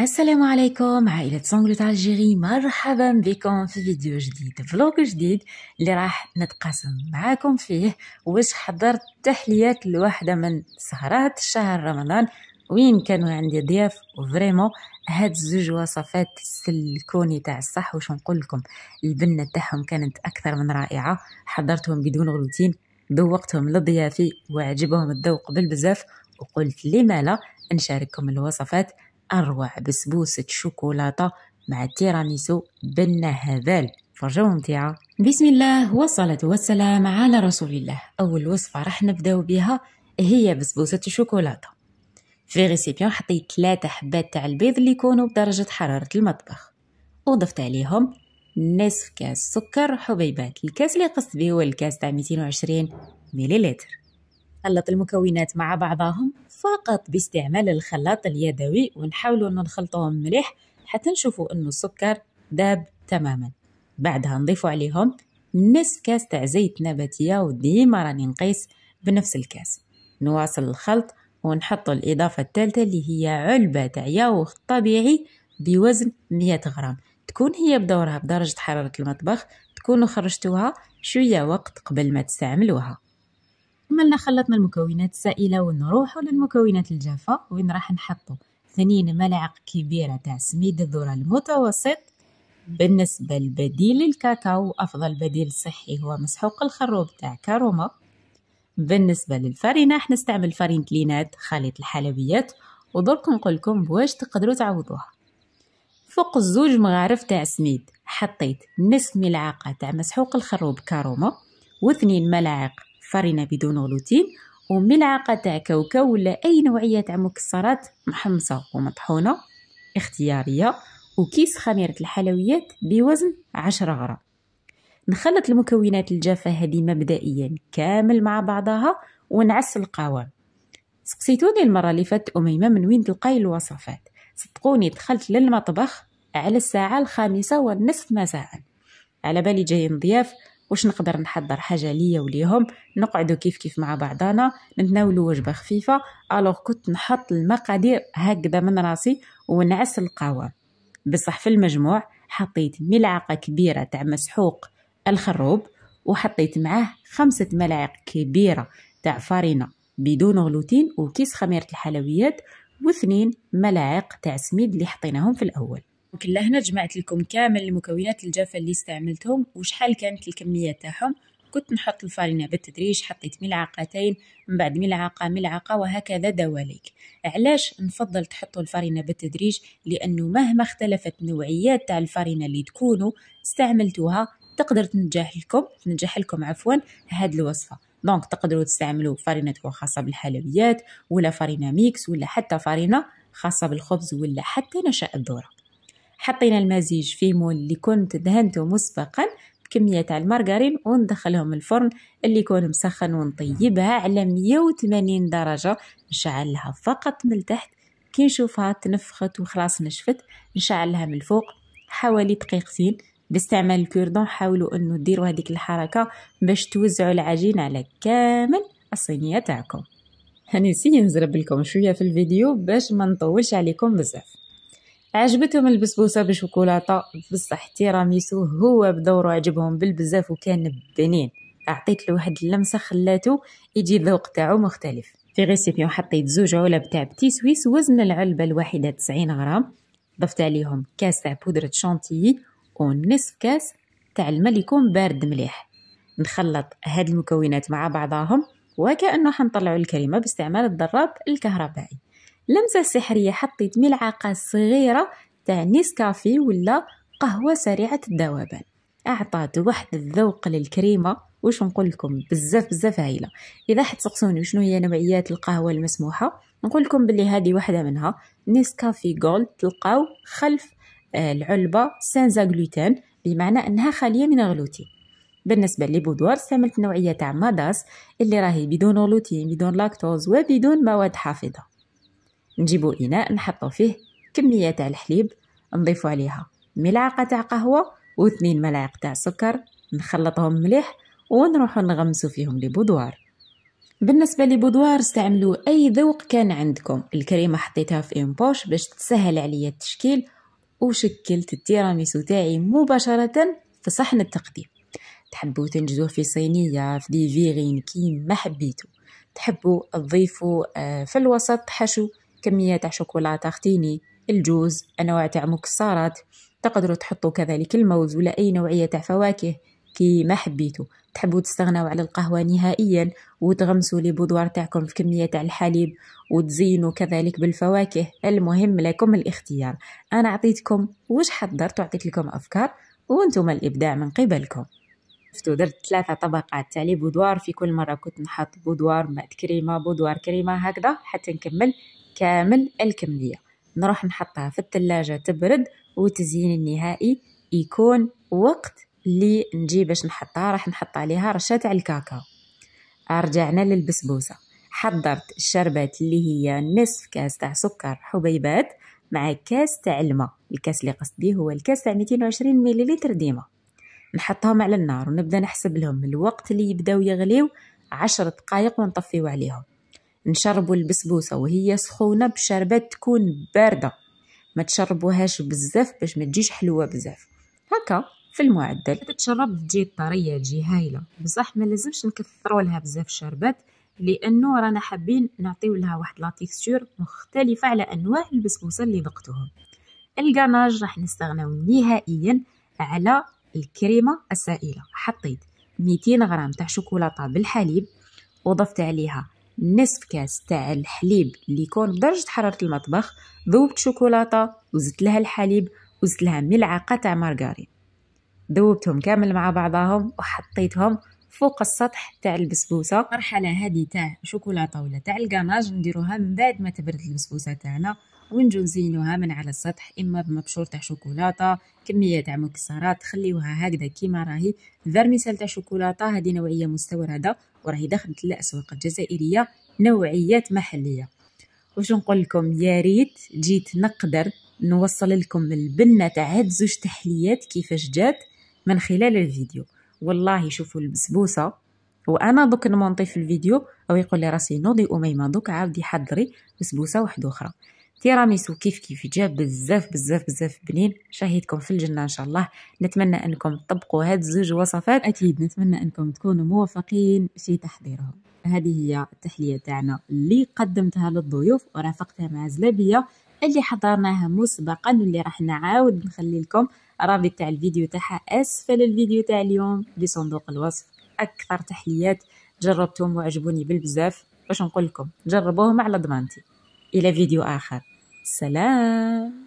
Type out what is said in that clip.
السلام عليكم عائلة سونغلوت الجيري مرحبا بكم في فيديو جديد فلوق جديد اللي راح نتقاسم معاكم فيه واش حضرت تحليات لواحدة من سهرات شهر رمضان وين كانوا عندي ضياف وفريمون هاد الزوج وصفات سلكوني تاع الصح واش نقول لكم البنه تاعهم كانت اكثر من رائعه حضرتهم بدون غلوتين ذوقتهم لضيافي وعجبهم الذوق بالبزاف وقلت لما لا نشارككم الوصفات أروع بسبوسة شوكولاتة مع تيرانيسو بالنهبال فرجوهم تيعا بسم الله والصلاة والسلام على رسول الله أول وصفة راح نبداو بها هي بسبوسة الشوكولاتة في غيسيبيون حطيت ثلاثة حبات تاع البيض اللي يكونوا بدرجة حرارة المطبخ وضفت عليهم نصف كاس سكر حبيبات الكاس اللي قصت به هو الكاس تاع 220 مليلتر خلط المكونات مع بعضهم فقط باستعمال الخلاط اليدوي ونحاولوا نخلطوهم مليح حتى نشوفوا انه السكر داب تماما بعدها نضيفوا عليهم نصف كاس تاع زيت نباتيه وديما راني نقيس بنفس الكاس نواصل الخلط ونحط الإضافة الثالثة اللي هي علبة تاع ياوخ طبيعي بوزن 100 غرام تكون هي بدورها بدرجة حرارة المطبخ تكونوا خرجتوها شوية وقت قبل ما تستعملوها كملنا خلطنا المكونات السائلة ونروح للمكونات الجافة وين راح نحطو ثنين ملعق كبيرة تاع سميد الذرة المتوسط بالنسبة لبديل الكاكاو أفضل بديل صحي هو مسحوق الخروب تاع كاروما بالنسبة للفرينة حنستعمل فرين كلينات خليط الحلويات ودركم نقولكم بواش تقدروا تعوضوها فوق الزوج مغارف تاع سميد حطيت نصف ملعقة تاع مسحوق الخروب كاروما واثنين ملاعق فرنة بدون غلوتين وملعقة تاع كاوكاو ولا أي نوعية تاع مكسرات محمصة ومطحونة اختيارية وكيس خميرة الحلويات بوزن 10 غرام نخلط المكونات الجافة هذه مبدئيا كامل مع بعضها ونعس القوام سقسيتوني المرة اللي فاتت أميمة من وين تلقاي الوصفات صدقوني دخلت للمطبخ على الساعة الخامسة والنصف مساء على بالي جاي نضياف واش نقدر نحضر حاجه ليا وليهم نقعدوا كيف كيف مع بعضنا نتناولوا وجبه خفيفه الوغ كنت نحط المقادير هكذا من راسي ونعس القهوه بصح في المجموع حطيت ملعقه كبيره تاع مسحوق الخروب وحطيت معاه خمسة ملاعق كبيرة تاع فارينة بدون غلوتين وكيس خميرة الحلويات واثنين ملاعق تاع سميد اللي حطيناهم في الأول وكل لهنا جمعت لكم كامل المكونات الجافة اللي استعملتهم وشحال كانت الكمية تاعهم كنت نحط الفارينة بالتدريج حطيت ملعقتين من بعد ملعقة ملعقة وهكذا دواليك علاش نفضل تحطوا الفارينة بالتدريج لأنه مهما اختلفت نوعيات تاع الفارينة اللي تكونوا استعملتوها تقدر تنجح لكم تنجح لكم عفوا هاد الوصفة دونك تقدروا تستعملوا فارينة خاصة بالحلويات ولا فارينة ميكس ولا حتى فارينة خاصة بالخبز ولا حتى نشاء الذرة حطينا المزيج في مول اللي كنت دهنته مسبقا بكمية تاع المارغرين وندخلهم الفرن اللي يكون مسخن ونطيبها على 180 درجة نشعلها فقط من تحت كي نشوفها تنفخت وخلاص نشفت نشعلها من الفوق حوالي دقيقتين باستعمال الكوردون حاولوا انه ديروا هذيك الحركه باش توزعوا العجين على كامل الصينيه تاعكم هنسي نزرب لكم شويه في الفيديو باش ما نطولش عليكم بزاف عجبتهم البسبوسة بالشوكولاتة بصح تيراميسو هو بدورو عجبهم بالبزاف وكان بنين أعطيت له واحد اللمسة خلاتو يجي الذوق تاعو مختلف في غيسيبيون حطيت زوج علب تاع بتي سويس وزن العلبة الواحدة 90 غرام ضفت عليهم كاس تاع بودرة شانتيي ونصف كاس تاع الماء يكون بارد مليح نخلط هاد المكونات مع بعضهم وكأنه حنطلعوا الكريمة باستعمال الضراب الكهربائي لمسة سحرية حطيت ملعقة صغيرة تاع نيسكافي ولا قهوة سريعة الذوبان أعطت واحد الذوق للكريمة واش نقول لكم بزاف بزاف هايله اذا حتسقسوني شنو هي نوعيات القهوه المسموحه نقول لكم بلي هذه واحده منها نيسكافي جولد تلقاو خلف آه، العلبه سانزا غلوتين بمعنى انها خاليه من الغلوتين بالنسبة لبودوار استعملت نوعية تاع ماداس اللي راهي بدون غلوتين بدون لاكتوز وبدون مواد حافظة نجيبو اناء نحطو فيه كميه تاع الحليب نضيفو عليها ملعقه تاع قهوه واثنين ملاعق تاع سكر نخلطهم مليح ونروحو نغمسو فيهم لي بودوار بالنسبه لي بودوار استعملوا اي ذوق كان عندكم الكريمه حطيتها في امبوش باش تسهل عليا التشكيل وشكلت التيراميسو تاعي مباشره في صحن التقديم تحبوا تنجزوه في صينيه في دي فيغين كيما حبيتو تحبوا تضيفوا آه، في الوسط حشو كمية تاع شوكولاتة اختيني الجوز انواع تاع مكسرات تقدروا تحطوا كذلك الموز ولا اي نوعيه تاع فواكه كي ما حبيتوا تحبوا تستغناو على القهوه نهائيا وتغمسوا لي بودوار تاعكم في كميه تاع الحليب وتزينوا كذلك بالفواكه المهم لكم الاختيار انا عطيتكم واش حضرت وعطيت لكم افكار وانتم الابداع من قبلكم شفتوا درت ثلاثه طبقات تاع لي بودوار في كل مره كنت نحط بودوار مات كريمه بودوار كريمه هكذا حتى نكمل كامل الكمية نروح نحطها في الثلاجة تبرد وتزيين النهائي يكون وقت اللي نجي باش نحطها راح نحط عليها رشة تاع الكاكاو رجعنا للبسبوسة حضرت الشربات اللي هي نصف كاس تاع سكر حبيبات مع كاس تاع الماء الكاس اللي قصدي هو الكاس تاع 220 مليلتر ديما نحطهم على النار ونبدا نحسب لهم الوقت اللي يبداو يغليو عشر دقائق ونطفيو عليهم نشربوا البسبوسه وهي سخونه بشربات تكون بارده ما تشربوهاش بزاف باش ما تجيش حلوه بزاف هكا في المعدل تشرب تجي طريه تجي هايله بصح ما لازمش نكثروا لها بزاف الشربات لانه رانا حابين نعطيو لها واحد لا مختلفه على انواع البسبوسه اللي ذقتهم الكاناج راح نستغناو نهائيا على الكريمه السائله حطيت 200 غرام تاع شوكولاته بالحليب وضفت عليها نصف كاس تاع الحليب اللي يكون بدرجة حرارة المطبخ ذوبت شوكولاتة وزدت لها الحليب وزدت لها ملعقة تاع مارغارين ذوبتهم كامل مع بعضهم وحطيتهم فوق السطح تاع البسبوسه المرحله هذه تاع شوكولاته ولا تاع الكاناج نديروها من بعد ما تبرد البسبوسه تاعنا ونجو نزينوها من على السطح اما بمبشور تاع شوكولاته كميه تاع مكسرات خليوها هكذا كيما راهي فيرميسيل تاع شوكولاته هذه نوعيه مستورده وراهي دخلت للاسواق الجزائريه نوعيات محليه واش نقول لكم يا ريت جيت نقدر نوصل لكم البنه تاع هاد زوج تحليات كيفاش جات من خلال الفيديو والله شوفوا البسبوسه وانا دوك نمونطي في الفيديو او يقول لي راسي نوضي اميمه دوك عاودي حضري بسبوسه واحده اخرى تيراميسو كيف كيف جاب بزاف بزاف بزاف بنين شاهدكم في الجنه ان شاء الله نتمنى انكم تطبقوا هاد زوج وصفات اكيد نتمنى انكم تكونوا موفقين في تحضيرهم هذه هي التحليه تاعنا اللي قدمتها للضيوف ورافقتها مع زلابيه اللي حضرناها مسبقا واللي راح نعاود نخلي لكم رابط تاع الفيديو تاعها اسفل الفيديو تاع اليوم بصندوق الوصف اكثر تحليات جربتهم وعجبوني بالبزاف باش نقول لكم جربوهم على ضمانتي إلى فيديو آخر سلام